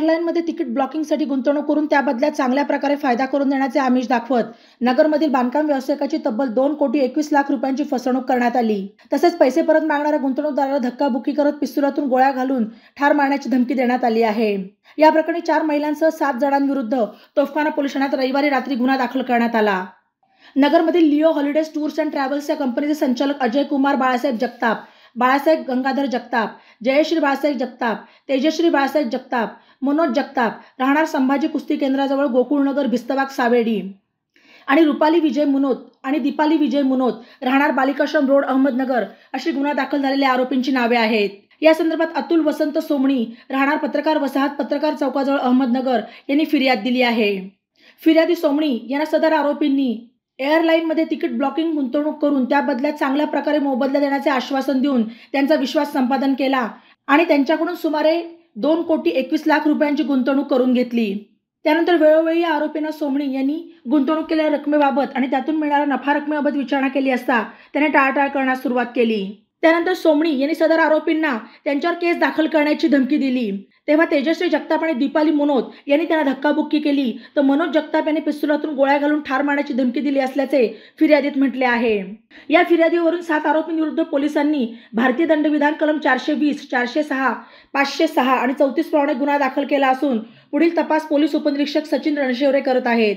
मध्ये तिकीट ब्लॉकिंगसाठी गुंतवणूक करून त्या बदल्यात चांगल्या प्रकारे फायदा करून देण्याचे आमिष दाखवत नगरमधील बांधकाम व्यावसायिकाची तब्बल दोन कोटी एकवीस लाख रुपयांची फसवणूक करण्यात आली तसेच पैसे परत मागणाऱ्या गुंतवणूकदाराला धक्काबुक्की करत पिस्तुलातून गोळ्या घालून ठार मारण्याची धमकी देण्यात आली आहे या प्रकरणी चार महिलांसह सात जणांविरुद्ध तोफखाना पोलीस ठाण्यात रविवारी रात्री गुन्हा दाखल करण्यात आला नगरमधील Leo holidays tours and travels या कंपनीचे संचालक अजय कुमार बाळासाहेब जगताप बाळासाहेब गंगाधर जगताप जयश्री बाळासाहेब जगताप तेजश्री बाळासाहेब जगताप मनोज जगताप राहणार संभाजी कुस्ती केंद्राजवळ गोकुळनगर भिस्तबाग सावेडी आणि रुपाली विजय मुनोत आणि दीपाली विजय मुनोत राहणार बालिकाश्रम रोड अहमदनगर अशी गुन्हा दाखल झालेल्या आरोपींची नावे आहेत या संदर्भात अतुल वसंत सोमणी राहणार पत्रकार वसाहत पत्रकार चौकाजवळ अहमदनगर यांनी फिर्याद दिली आहे फिर्यादी सोमणी यांना सदर आरोपींनी एअरलाईनमध्ये तिकीट ब्लॉकिंग गुंतवणूक करून त्या बदल्यात चांगल्या प्रकारे मोबदला देण्याचे आश्वासन देऊन त्यांचा विश्वास संपादन केला आणि त्यांच्याकडून सुमारे दोन कोटी एकवीस लाख रुपयांची गुंतवणूक करून घेतली त्यानंतर वेळोवेळी या आरोपींना सोमणी यांनी गुंतवणूक केलेल्या रकमेबाबत आणि त्यातून मिळणाऱ्या नफा रकमेबाबत विचारणा केली असता त्याने टाळाटाळ करण्यास सुरुवात केली त्यानंतर सोमणी यांनी सदर आरोपींना त्यांच्यावर केस दाखल करण्याची धमकी दिली तेव्हा तेजस्वी जगताप आणि दीपाली मनोज यांनी त्यांना धक्काबुक्की केली तर मनोज जगताप यांनी पिस्तुलातून गोळ्या घालून ठार मारण्याची धमकी दिली असल्याचे फिर्यादीत म्हटले आहे या फिर्यादीवरून सात आरोपींविरुद्ध पोलिसांनी भारतीय दंडविधान कलम चारशे वीस चारशे सहा पाचशे सहा आणि चौतीस प्रमाणे गुन्हा दाखल केला असून पुढील तपास पोलीस उपनिरीक्षक सचिन रणशेवरे करत आहेत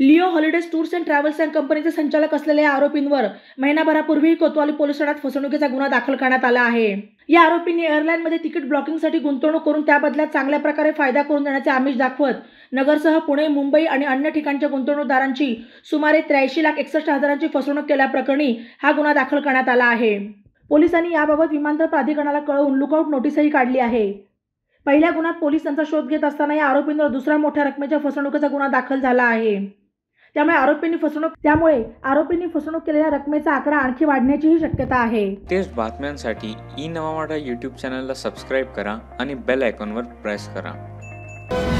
Leo holidays tours and travels and कंपनीचे संचालक असलेल्या या आरोपींवर महिनाभरापूर्वी कोतवाली पोलीस ठाण्यात फसवणुकीचा गुन्हा दाखल करण्यात आला आहे या आरोपींनी एअरलाईनमध्ये तिकीट ब्लॉकिंगसाठी गुंतवणूक करून त्या चांगल्या प्रकारे फायदा करून देण्याचे आमिष दाखवत नगरसह पुणे मुंबई आणि अन्य ठिकाणच्या गुंतवणूकदारांची सुमारे त्र्याऐंशी लाख एकसष्ट हजारांची फसवणूक केल्याप्रकरणी हा गुन्हा दाखल करण्यात आला आहे पोलिसांनी याबाबत विमानतळ प्राधिकरणाला कळवून लुकआउट नोटीसही काढली आहे पहिल्या गुन्ह्यात पोलिसांचा शोध घेत असताना या आरोपींवर दुसऱ्या मोठ्या रकमेच्या फसवणुकीचा गुन्हा दाखल झाला आहे त्यामुळे आरोपींनी फसवणूक त्यामुळे आरोपींनी फसवणूक केलेल्या रकमेचा आकडा आणखी वाढण्याचीही शक्यता आहे तेच बातम्यांसाठी ई नवामाडा यूट्यूब चॅनलला सबस्क्राईब करा आणि बेल आयकॉनवर प्रेस करा